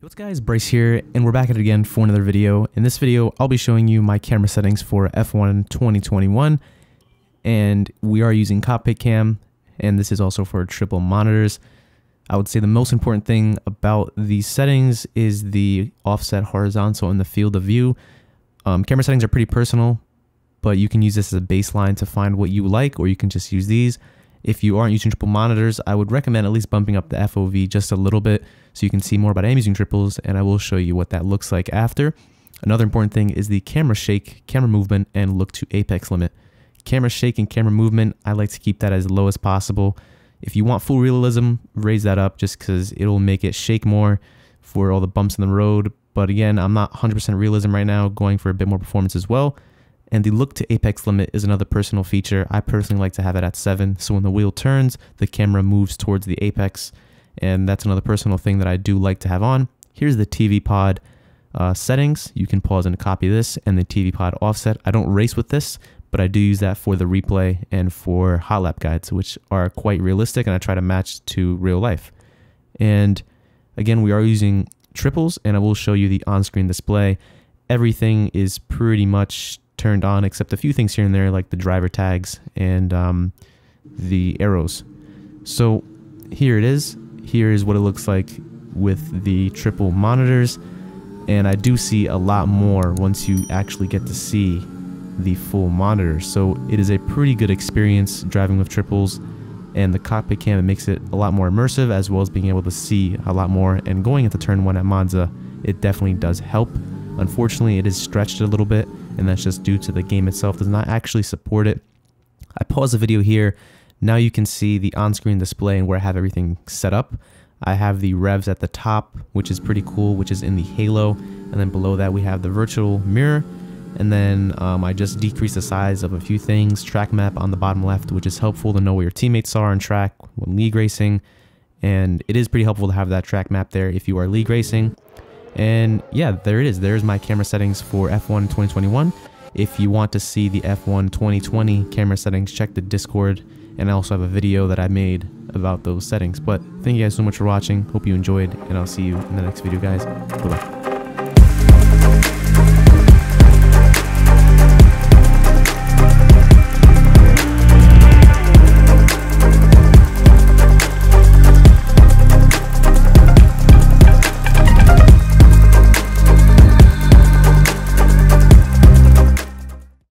What's guys, Bryce here, and we're back at it again for another video. In this video, I'll be showing you my camera settings for F1 2021, and we are using cockpit cam, and this is also for triple monitors. I would say the most important thing about these settings is the offset horizontal in the field of view. Um, camera settings are pretty personal, but you can use this as a baseline to find what you like, or you can just use these. If you aren't using triple monitors, I would recommend at least bumping up the FOV just a little bit so you can see more about I am using triples and I will show you what that looks like after. Another important thing is the camera shake, camera movement, and look to apex limit. Camera shake and camera movement, I like to keep that as low as possible. If you want full realism, raise that up just because it'll make it shake more for all the bumps in the road. But again, I'm not 100% realism right now, going for a bit more performance as well. And the look to apex limit is another personal feature. I personally like to have it at seven. So when the wheel turns, the camera moves towards the apex. And that's another personal thing that I do like to have on. Here's the TV pod uh, settings. You can pause and copy this and the TV pod offset. I don't race with this, but I do use that for the replay and for hot lap guides, which are quite realistic and I try to match to real life. And again, we are using triples and I will show you the on-screen display. Everything is pretty much turned on except a few things here and there like the driver tags and um, the arrows. So here it is. Here is what it looks like with the triple monitors and I do see a lot more once you actually get to see the full monitor. So it is a pretty good experience driving with triples and the cockpit cam it makes it a lot more immersive as well as being able to see a lot more and going into turn one at Monza it definitely does help. Unfortunately it is stretched a little bit and that's just due to the game itself does not actually support it. I pause the video here. Now you can see the on-screen display and where I have everything set up. I have the revs at the top, which is pretty cool, which is in the halo. And then below that we have the virtual mirror. And then um, I just decreased the size of a few things, track map on the bottom left, which is helpful to know where your teammates are on track when league racing. And it is pretty helpful to have that track map there if you are league racing. And yeah, there it is. There's my camera settings for F1 2021. If you want to see the F1 2020 camera settings, check the Discord. And I also have a video that I made about those settings. But thank you guys so much for watching. Hope you enjoyed, and I'll see you in the next video, guys. Bye-bye.